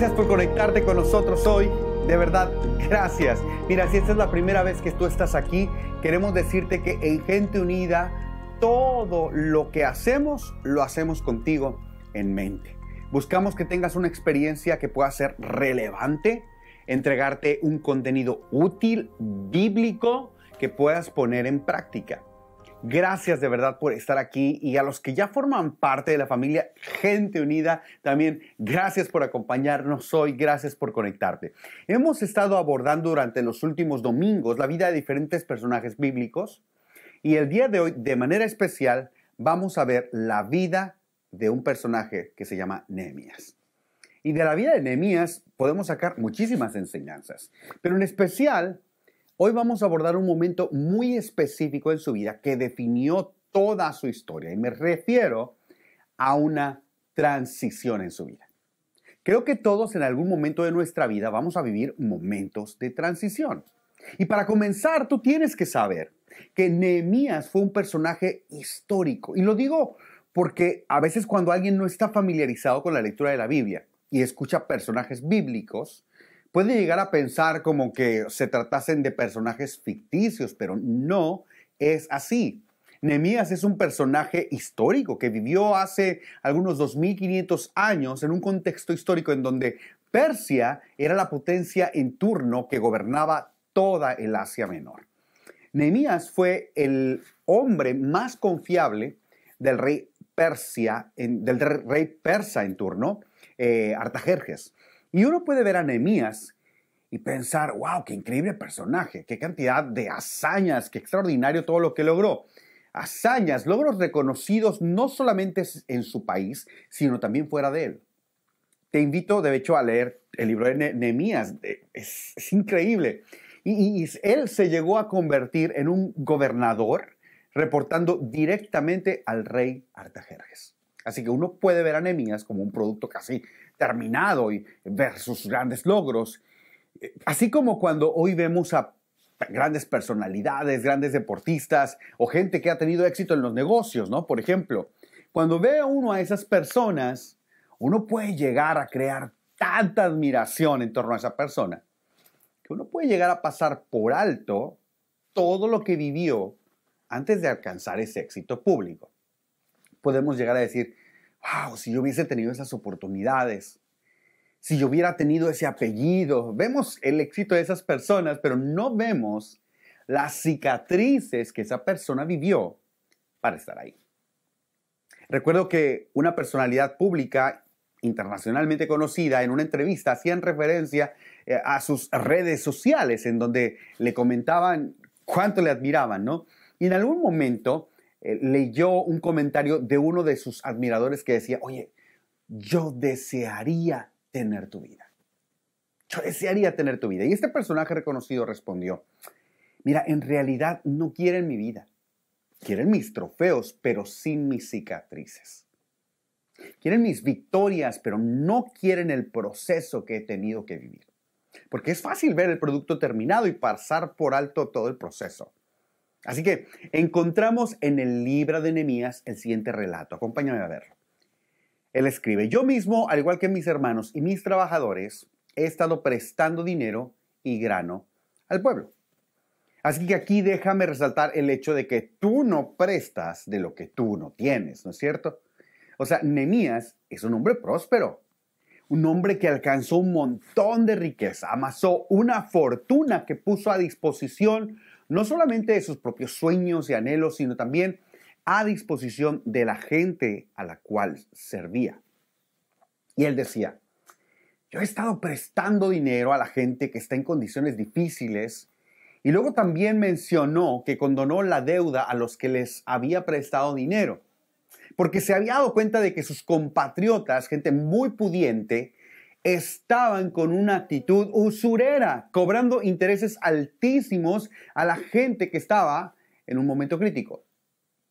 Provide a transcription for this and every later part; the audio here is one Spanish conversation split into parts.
Gracias por conectarte con nosotros hoy. De verdad, gracias. Mira, si esta es la primera vez que tú estás aquí, queremos decirte que en Gente Unida todo lo que hacemos lo hacemos contigo en mente. Buscamos que tengas una experiencia que pueda ser relevante, entregarte un contenido útil, bíblico, que puedas poner en práctica. Gracias de verdad por estar aquí y a los que ya forman parte de la familia Gente Unida, también gracias por acompañarnos hoy, gracias por conectarte. Hemos estado abordando durante los últimos domingos la vida de diferentes personajes bíblicos y el día de hoy, de manera especial, vamos a ver la vida de un personaje que se llama Nehemías. Y de la vida de Nehemías podemos sacar muchísimas enseñanzas, pero en especial Hoy vamos a abordar un momento muy específico en su vida que definió toda su historia y me refiero a una transición en su vida. Creo que todos en algún momento de nuestra vida vamos a vivir momentos de transición. Y para comenzar, tú tienes que saber que Nehemías fue un personaje histórico. Y lo digo porque a veces cuando alguien no está familiarizado con la lectura de la Biblia y escucha personajes bíblicos, puede llegar a pensar como que se tratasen de personajes ficticios, pero no es así. Nemías es un personaje histórico que vivió hace algunos 2500 años en un contexto histórico en donde Persia era la potencia en turno que gobernaba toda el Asia Menor. Nemías fue el hombre más confiable del rey Persia, del rey persa en turno, eh, Artajerjes. Y uno puede ver a Nehemías y pensar, wow, qué increíble personaje, qué cantidad de hazañas, qué extraordinario todo lo que logró. Hazañas, logros reconocidos no solamente en su país, sino también fuera de él. Te invito, de hecho, a leer el libro de Nehemías. Eh, es, increíble. Y, él se llegó a convertir en un gobernador reportando directamente al rey Artajerjes. Así que uno puede ver a Nehemías como un producto casi terminado y ver sus grandes logros. Así como cuando hoy vemos a grandes personalidades, grandes deportistas o gente que ha tenido éxito en los negocios, ¿no? Por ejemplo, cuando ve uno a esas personas, uno puede llegar a crear tanta admiración en torno a esa persona que uno puede llegar a pasar por alto todo lo que vivió antes de alcanzar ese éxito público. Podemos llegar a decir, wow, si yo hubiese tenido esas oportunidades, si yo hubiera tenido ese apellido, vemos el éxito de esas personas, pero no vemos las cicatrices que esa persona vivió para estar ahí. Recuerdo que una personalidad pública internacionalmente conocida en una entrevista hacía referencia eh, a sus redes sociales en donde le comentaban cuánto le admiraban, ¿no? Y en algún momento eh, leyó un comentario de uno de sus admiradores que decía, oye, yo desearía tener tu vida. Yo desearía tener tu vida. Y este personaje reconocido respondió, mira, en realidad no quieren mi vida. Quieren mis trofeos, pero sin mis cicatrices. Quieren mis victorias, pero no quieren el proceso que he tenido que vivir. Porque es fácil ver el producto terminado y pasar por alto todo el proceso. Así que encontramos en el libro de Nehemías el siguiente relato. Acompáñame a verlo. Él escribe, yo mismo, al igual que mis hermanos y mis trabajadores, he estado prestando dinero y grano al pueblo. Así que aquí déjame resaltar el hecho de que tú no prestas de lo que tú no tienes, ¿no es cierto? O sea, Nemías es un hombre próspero, un hombre que alcanzó un montón de riqueza, amasó una fortuna que puso a disposición no solamente de sus propios sueños y anhelos, sino también a disposición de la gente a la cual servía. Y él decía, yo he estado prestando dinero a la gente que está en condiciones difíciles y luego también mencionó que condonó la deuda a los que les había prestado dinero, porque se había dado cuenta de que sus compatriotas, gente muy pudiente, estaban con una actitud usurera, cobrando intereses altísimos a la gente que estaba en un momento crítico.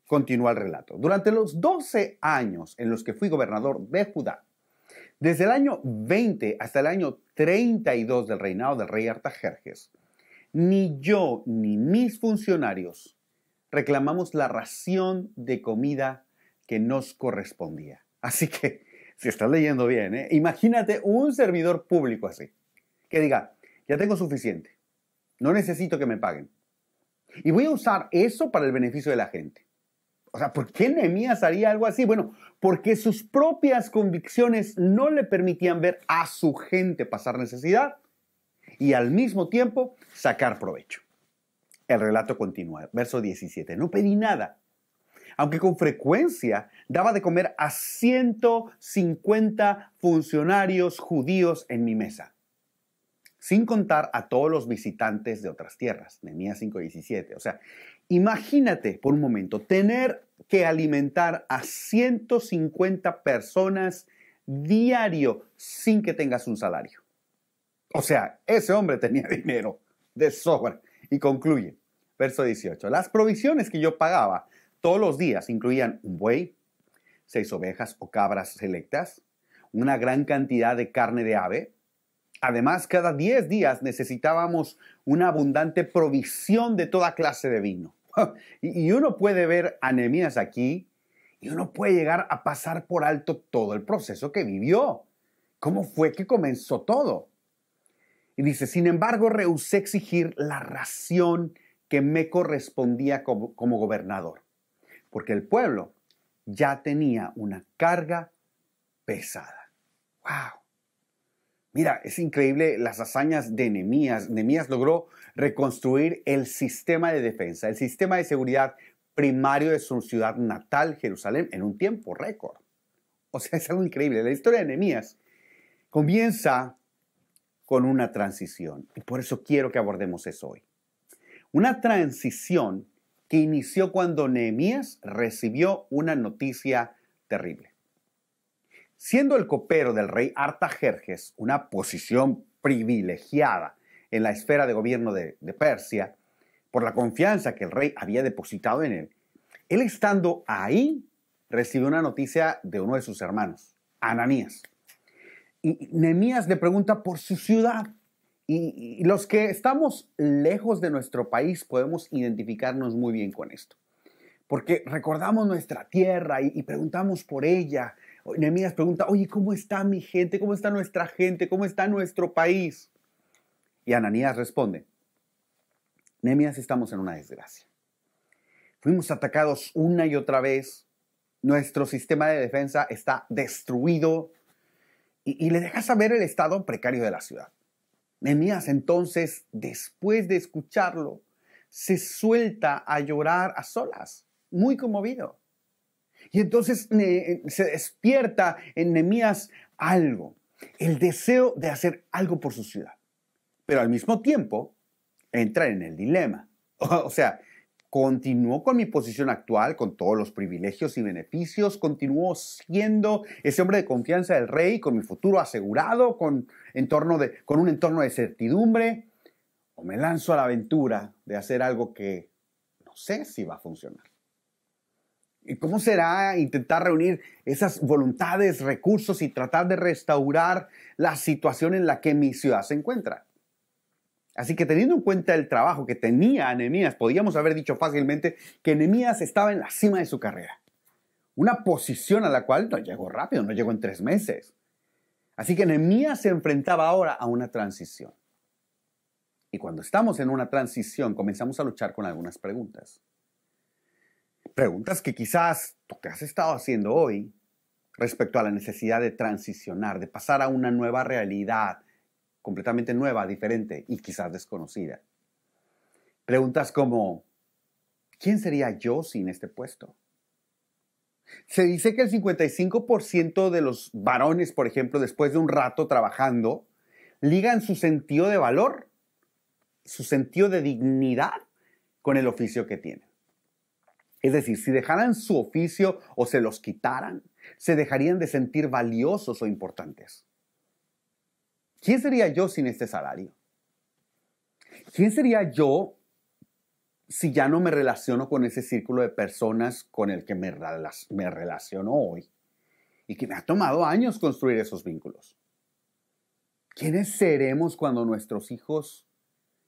Continúa el relato. Durante los 12 años en los que fui gobernador de Judá, desde el año 20 hasta el año 32 del reinado del rey Artajerjes, ni yo ni mis funcionarios reclamamos la ración de comida que nos correspondía. Así que si estás leyendo bien, ¿eh? imagínate un servidor público así, que diga, ya tengo suficiente, no necesito que me paguen. Y voy a usar eso para el beneficio de la gente. O sea, ¿por qué Nehemías haría algo así? Bueno, porque sus propias convicciones no le permitían ver a su gente pasar necesidad y al mismo tiempo sacar provecho. El relato continúa, verso 17. No pedí nada, aunque con frecuencia daba de comer a 150 funcionarios judíos en mi mesa, sin contar a todos los visitantes de otras tierras, Nehemías 5:17. O sea, imagínate por un momento tener que alimentar a 150 personas diario sin que tengas un salario. O sea, ese hombre tenía dinero de sobra. Y concluye, verso 18, las provisiones que yo pagaba todos los días incluían un buey, seis ovejas o cabras selectas, una gran cantidad de carne de ave. Además, cada 10 días necesitábamos una abundante provisión de toda clase de vino. y uno puede ver anemias aquí y uno puede llegar a pasar por alto todo el proceso que vivió. ¿Cómo fue que comenzó todo? Y dice, sin embargo, rehusé exigir la ración que me correspondía como gobernador porque el pueblo ya tenía una carga pesada. ¡Wow! Mira, es increíble las hazañas de Nemías. Nemías logró reconstruir el sistema de defensa, el sistema de seguridad primario de su ciudad natal, Jerusalén, en un tiempo récord. O sea, es algo increíble. La historia de Nemías comienza con una transición. Y por eso quiero que abordemos eso hoy. Una transición que inició cuando Nehemías recibió una noticia terrible. Siendo el copero del rey Artajerjes una posición privilegiada en la esfera de gobierno de, Persia, por la confianza que el rey había depositado en él, él estando ahí recibió una noticia de uno de sus hermanos, Ananías. Y Nehemías le pregunta por su ciudad. Y, los que estamos lejos de nuestro país podemos identificarnos muy bien con esto, porque recordamos nuestra tierra y, preguntamos por ella. Nehemías pregunta, oye, ¿cómo está mi gente? ¿Cómo está nuestra gente? ¿Cómo está nuestro país? Y Ananías responde, Nehemías, estamos en una desgracia. Fuimos atacados una y otra vez. Nuestro sistema de defensa está destruido. Y, y, le deja saber el estado precario de la ciudad. Nemías entonces, después de escucharlo, se suelta a llorar a solas, muy conmovido. Y entonces se despierta en Nemías algo, el deseo de hacer algo por su ciudad. Pero al mismo tiempo entra en el dilema. o sea, continuó con mi posición actual, con todos los privilegios y beneficios, continuó siendo ese hombre de confianza del rey, con mi futuro asegurado, con, con un entorno de certidumbre, o me lanzo a la aventura de hacer algo que no sé si va a funcionar. ¿Y cómo será intentar reunir esas voluntades, recursos y tratar de restaurar la situación en la que mi ciudad se encuentra? Así que teniendo en cuenta el trabajo que tenía anemías podíamos haber dicho fácilmente que Anemías estaba en la cima de su carrera. Una posición a la cual no llegó rápido, no llegó en tres meses. Así que Anemías se enfrentaba ahora a una transición. Y cuando estamos en una transición, comenzamos a luchar con algunas preguntas. Preguntas que quizás tú que has estado haciendo hoy respecto a la necesidad de transicionar, de pasar a una nueva realidad, completamente nueva, diferente y quizás desconocida. Preguntas como, ¿quién sería yo sin este puesto? Se dice que el 55% de los varones, por ejemplo, después de un rato trabajando, ligan su sentido de valor, su sentido de dignidad con el oficio que tienen. Es decir, si dejaran su oficio o se los quitaran, se dejarían de sentir valiosos o importantes. ¿Quién sería yo sin este salario? ¿Quién sería yo si ya no me relaciono con ese círculo de personas con el que me, relaciono hoy y que me ha tomado años construir esos vínculos? ¿Quiénes seremos cuando nuestros hijos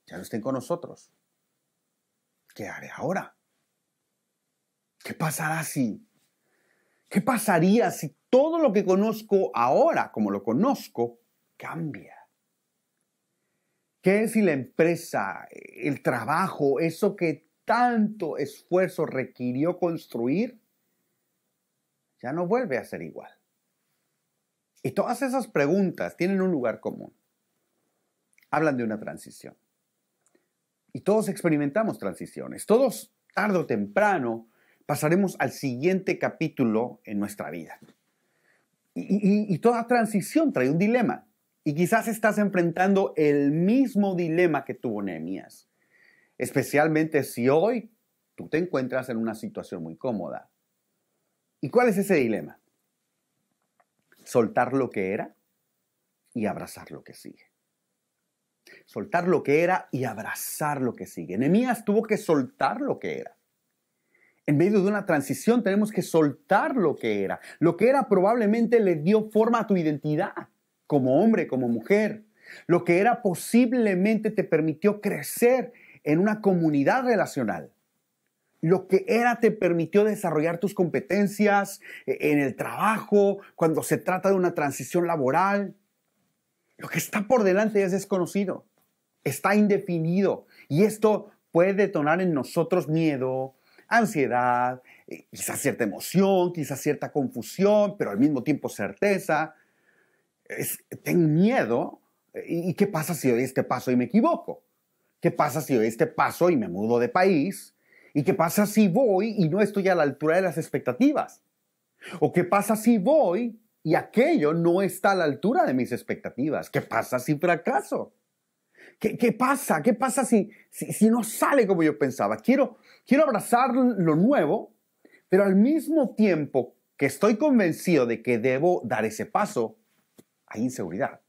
ya no estén con nosotros? ¿Qué haré ahora? ¿Qué pasará si? ¿Qué pasaría si todo lo que conozco ahora, como lo conozco, cambia. ¿Qué si la empresa, el trabajo, eso que tanto esfuerzo requirió construir, ya no vuelve a ser igual? Y todas esas preguntas tienen un lugar común. Hablan de una transición. Y todos experimentamos transiciones. Todos, tarde o temprano, pasaremos al siguiente capítulo en nuestra vida. y toda transición trae un dilema. Y quizás estás enfrentando el mismo dilema que tuvo Nehemías, especialmente si hoy tú te encuentras en una situación muy cómoda. ¿Y cuál es ese dilema? Soltar lo que era y abrazar lo que sigue. Soltar lo que era y abrazar lo que sigue. Nehemías tuvo que soltar lo que era. En medio de una transición tenemos que soltar lo que era. Lo que era probablemente le dio forma a tu identidad como hombre, como mujer, lo que era posiblemente te permitió crecer en una comunidad relacional. Lo que era te permitió desarrollar tus competencias eh, en el trabajo, cuando se trata de una transición laboral. Lo que está por delante es desconocido, está indefinido y esto puede detonar en nosotros miedo, ansiedad, eh, quizás cierta emoción, quizás cierta confusión, pero al mismo tiempo certeza, es, miedo. Eh, ¿Y qué pasa si doy este paso y me equivoco? ¿Qué pasa si doy este paso y me mudo de país? ¿Y qué pasa si voy y no estoy a la altura de las expectativas? ¿O qué pasa si voy y aquello no está a la altura de mis expectativas? ¿Qué pasa si fracaso? ¿Qué, pasa? ¿Qué pasa si, si, no sale como yo pensaba? quiero abrazar lo nuevo, pero al mismo tiempo que estoy convencido de que debo dar ese paso, hay inseguridad.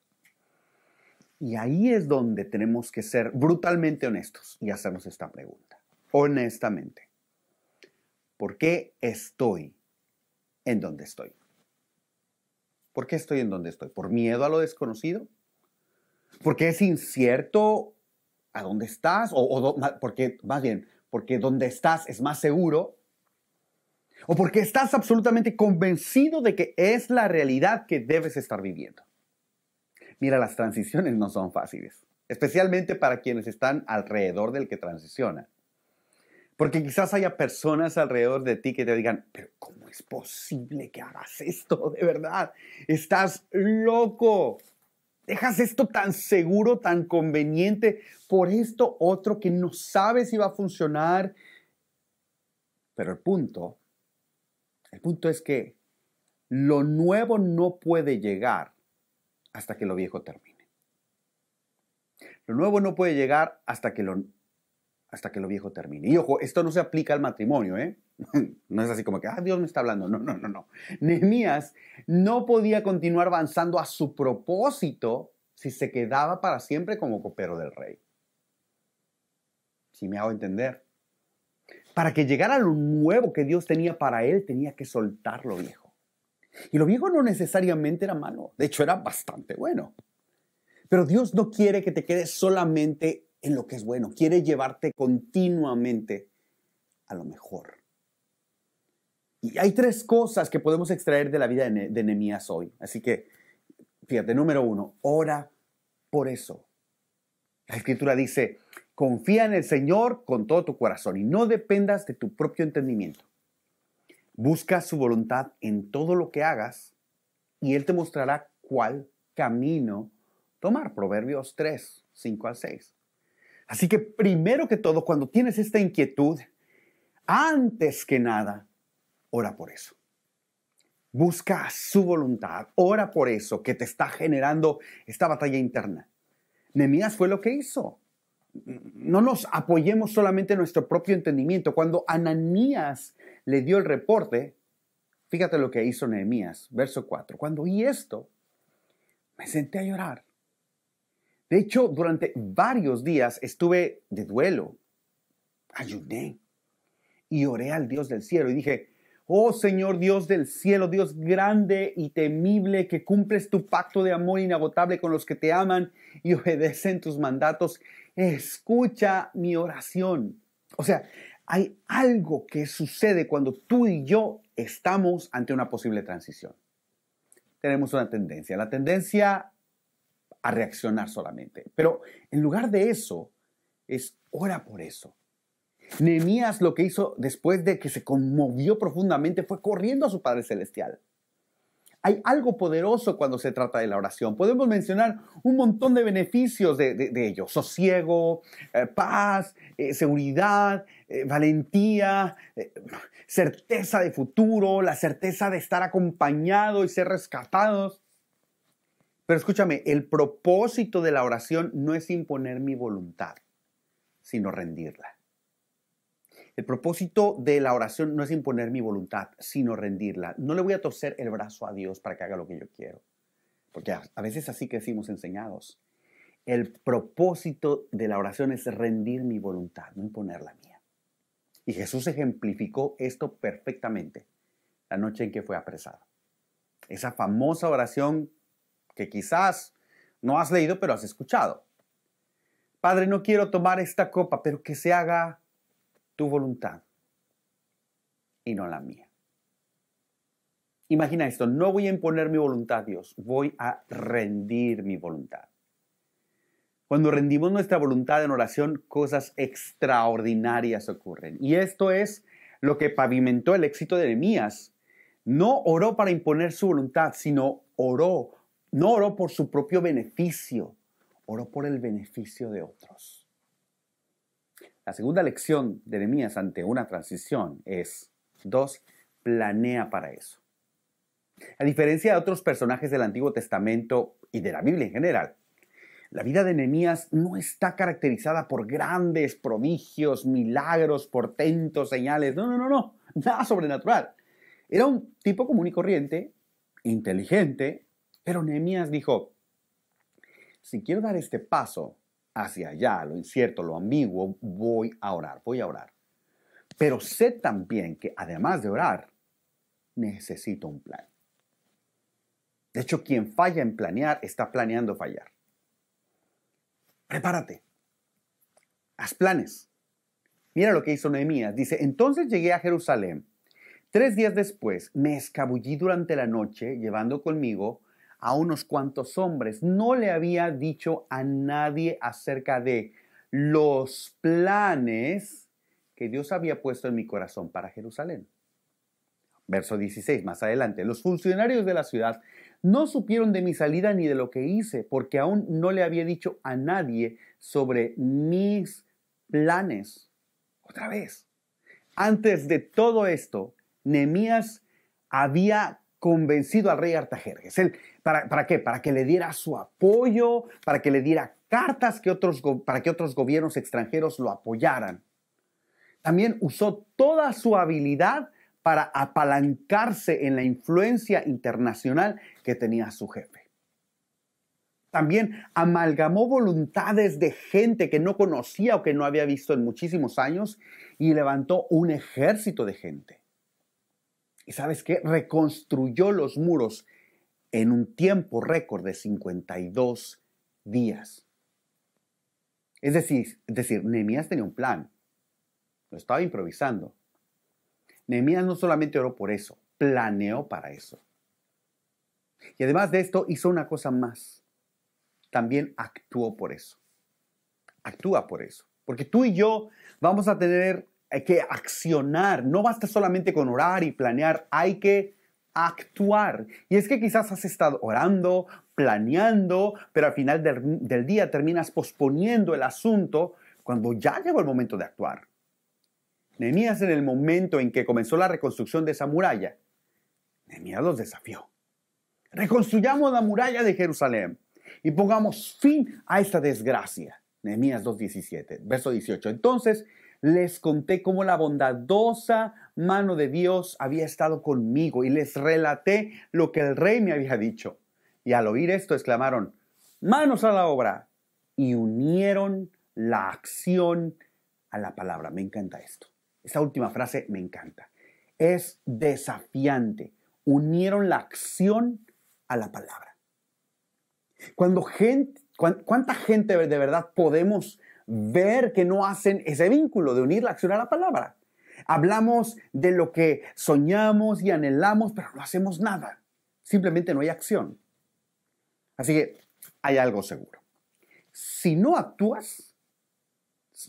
Y ahí es donde tenemos que ser brutalmente honestos y hacernos esta pregunta. Honestamente, ¿por qué estoy en donde estoy? ¿Por qué estoy en donde estoy? ¿Por miedo a lo desconocido? ¿Porque es incierto a dónde estás? ¿O, porque, más bien, porque donde estás es más seguro? ¿O porque estás absolutamente convencido de que es la realidad que debes estar viviendo? Mira, las transiciones no son fáciles, especialmente para quienes están alrededor del que transiciona. Porque quizás haya personas alrededor de ti que te digan, pero ¿cómo es posible que hagas esto? De verdad, estás loco. Dejas esto tan seguro, tan conveniente, por esto otro que no sabes si va a funcionar. Pero el punto, el punto es que lo nuevo no puede llegar hasta que lo viejo termine. Lo nuevo no puede llegar hasta que lo, hasta que lo viejo termine. Y ojo, esto no se aplica al matrimonio, ¿eh? No es así como que, ah, Dios me está hablando. No, no, no, no. Nehemías no podía continuar avanzando a su propósito si se quedaba para siempre como copero del rey. Si me hago entender. Para que llegara lo nuevo que Dios tenía para él, tenía que soltar lo viejo. Y lo viejo no necesariamente era malo, de hecho era bastante bueno. Pero Dios no quiere que te quedes solamente en lo que es bueno, quiere llevarte continuamente a lo mejor. Y hay tres cosas que podemos extraer de la vida de Nehemías hoy. Así que, fíjate, número uno, ora por eso. La escritura dice, confía en el Señor con todo tu corazón y no dependas de tu propio entendimiento. Busca su voluntad en todo lo que hagas y Él te mostrará cuál camino tomar. Proverbios 3, 5 al 6. Así que primero que todo, cuando tienes esta inquietud, antes que nada, ora por eso. Busca su voluntad, ora por eso que te está generando esta batalla interna. Nemías fue lo que hizo. No nos apoyemos solamente en nuestro propio entendimiento. Cuando Ananías le dio el reporte, fíjate lo que hizo Nehemías, verso 4. Cuando oí esto, me senté a llorar. De hecho, durante varios días estuve de duelo, Ayudé y oré al Dios del cielo y dije, oh Señor Dios del cielo, Dios grande y temible, que cumples tu pacto de amor inagotable con los que te aman y obedecen tus mandatos, escucha mi oración. O sea, hay algo que sucede cuando tú y yo estamos ante una posible transición. Tenemos una tendencia, la tendencia a reaccionar solamente. Pero en lugar de eso, es ora por eso. Nehemías lo que hizo después de que se conmovió profundamente fue corriendo a su Padre Celestial. Hay algo poderoso cuando se trata de la oración. Podemos mencionar un montón de beneficios de, ello. Sosiego, eh, paz, eh, seguridad, eh, valentía, certeza de futuro, la certeza de estar acompañado y ser rescatados. Pero escúchame, el propósito de la oración no es imponer mi voluntad, sino rendirla. El propósito de la oración no es imponer mi voluntad, sino rendirla. No le voy a torcer el brazo a Dios para que haga lo que yo quiero. Porque a veces así que decimos enseñados. El propósito de la oración es rendir mi voluntad, no imponer la mía. Y Jesús ejemplificó esto perfectamente la noche en que fue apresado. Esa famosa oración que quizás no has leído, pero has escuchado. Padre, no quiero tomar esta copa, pero que se haga tu voluntad y no la mía. Imagina esto, no voy a imponer mi voluntad a Dios, voy a rendir mi voluntad. Cuando rendimos nuestra voluntad en oración, cosas extraordinarias ocurren. Y esto es lo que pavimentó el éxito de Nehemías. No oró para imponer su voluntad, sino oró, no oró por su propio beneficio, oró por el beneficio de otros. La segunda lección de Nehemías ante una transición es, dos, planea para eso. A diferencia de otros personajes del Antiguo Testamento y de la Biblia en general, la vida de Nehemías no está caracterizada por grandes prodigios, milagros, portentos, señales. No, no, no, no. Nada sobrenatural. Era un tipo común y corriente, inteligente, pero Nehemías dijo, si quiero dar este paso, hacia allá, lo incierto, lo ambiguo, voy a orar, voy a orar. Pero sé también que además de orar, necesito un plan. De hecho, quien falla en planear está planeando fallar. Prepárate. Haz planes. Mira lo que hizo Nehemías. Dice, entonces llegué a Jerusalén. Tres días después me escabullí durante la noche llevando conmigo a unos cuantos hombres. No le había dicho a nadie acerca de los planes que Dios había puesto en mi corazón para Jerusalén. Verso 16, más adelante. Los funcionarios de la ciudad no supieron de mi salida ni de lo que hice, porque aún no le había dicho a nadie sobre mis planes. Otra vez. Antes de todo esto, Nehemías había convencido al rey Artajerjes. Él, ¿para, ¿Para qué? Para que le diera su apoyo, para que le diera cartas que otros, para que otros gobiernos extranjeros lo apoyaran. También usó toda su habilidad para apalancarse en la influencia internacional que tenía su jefe. También amalgamó voluntades de gente que no conocía o que no había visto en muchísimos años y levantó un ejército de gente. Y sabes qué? Reconstruyó los muros en un tiempo récord de 52 días. Es decir, es decir Nehemías tenía un plan, lo estaba improvisando. Nehemías no solamente oró por eso, planeó para eso. Y además de esto, hizo una cosa más. También actuó por eso. Actúa por eso. Porque tú y yo vamos a tener hay que accionar, no basta solamente con orar y planear, hay que actuar. Y es que quizás has estado orando, planeando, pero al final del, día terminas posponiendo el asunto cuando ya llegó el momento de actuar. Nehemías en el momento en que comenzó la reconstrucción de esa muralla, Nehemías los desafió. Reconstruyamos la muralla de Jerusalén y pongamos fin a esta desgracia. Nehemías 2.17, verso 18. Entonces les conté cómo la bondadosa mano de Dios había estado conmigo y les relaté lo que el rey me había dicho. Y al oír esto exclamaron, manos a la obra. Y unieron la acción a la palabra. Me encanta esto. Esta última frase me encanta. Es desafiante. Unieron la acción a la palabra. Cuando gente, ¿Cuánta gente de verdad podemos ver que no hacen ese vínculo de unir la acción a la palabra. Hablamos de lo que soñamos y anhelamos, pero no hacemos nada. Simplemente no hay acción. Así que hay algo seguro. Si no actúas,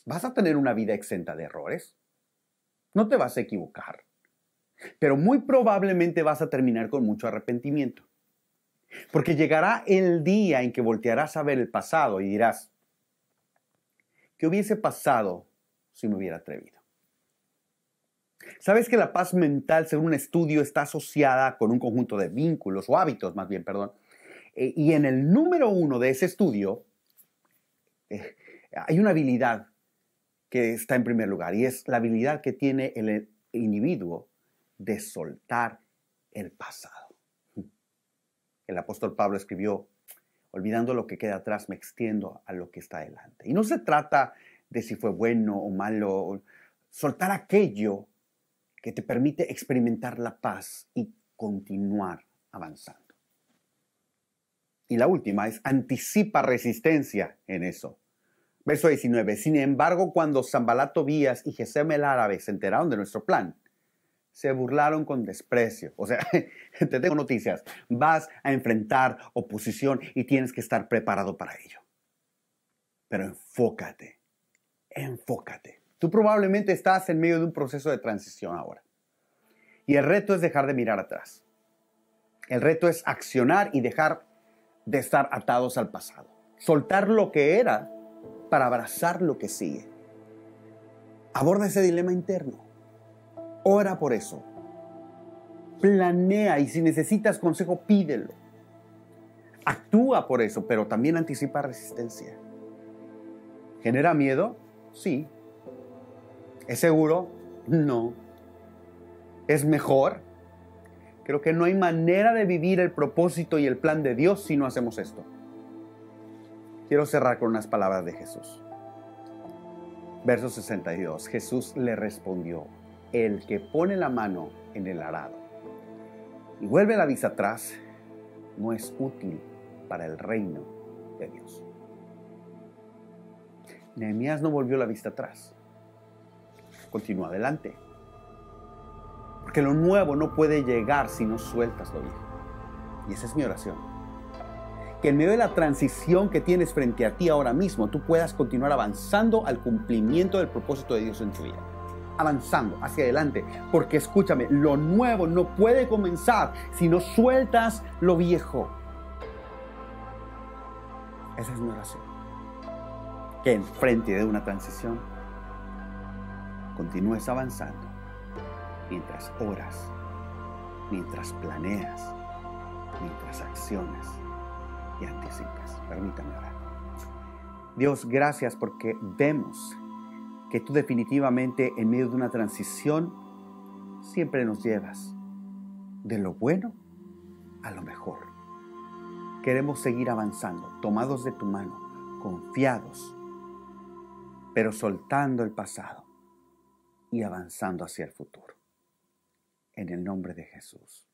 vas a tener una vida exenta de errores. No te vas a equivocar. Pero muy probablemente vas a terminar con mucho arrepentimiento. Porque llegará el día en que voltearás a ver el pasado y dirás, ¿Qué hubiese pasado si me hubiera atrevido? ¿Sabes que la paz mental, según un estudio, está asociada con un conjunto de vínculos o hábitos, más bien, perdón? Eh, y en el número uno de ese estudio eh, hay una habilidad que está en primer lugar y es la habilidad que tiene el individuo de soltar el pasado. El apóstol Pablo escribió Olvidando lo que queda atrás, me extiendo a lo que está adelante. Y no se trata de si fue bueno o malo, soltar aquello que te permite experimentar la paz y continuar avanzando. Y la última es anticipa resistencia en eso. Verso 19. Sin embargo, cuando Zambalato Vías y Gesem el árabe se enteraron de nuestro plan, se burlaron con desprecio. O sea, te tengo noticias. Vas a enfrentar oposición y tienes que estar preparado para ello. Pero enfócate, enfócate. Tú probablemente estás en medio de un proceso de transición ahora. Y el reto es dejar de mirar atrás. El reto es accionar y dejar de estar atados al pasado. Soltar lo que era para abrazar lo que sigue. Aborda ese dilema interno. Ora por eso. Planea y si necesitas consejo, pídelo. Actúa por eso, pero también anticipa resistencia. ¿Genera miedo? Sí. ¿Es seguro? No. ¿Es mejor? Creo que no hay manera de vivir el propósito y el plan de Dios si no hacemos esto. Quiero cerrar con unas palabras de Jesús. Verso 62. Jesús le respondió, el que pone la mano en el arado y vuelve la vista atrás no es útil para el reino de Dios. Nehemías no volvió la vista atrás. Continúa adelante. Porque lo nuevo no puede llegar si no sueltas lo viejo. Y esa es mi oración. Que en medio de la transición que tienes frente a ti ahora mismo, tú puedas continuar avanzando al cumplimiento del propósito de Dios en tu vida avanzando hacia adelante. Porque escúchame, lo nuevo no puede comenzar si no sueltas lo viejo. Esa es mi oración. Que enfrente de una transición, continúes avanzando mientras oras, mientras planeas, mientras acciones y anticipas. Permítame orar. Dios, gracias porque vemos que tú definitivamente en medio de una transición siempre nos llevas de lo bueno a lo mejor. Queremos seguir avanzando, tomados de tu mano, confiados, pero soltando el pasado y avanzando hacia el futuro. En el nombre de Jesús.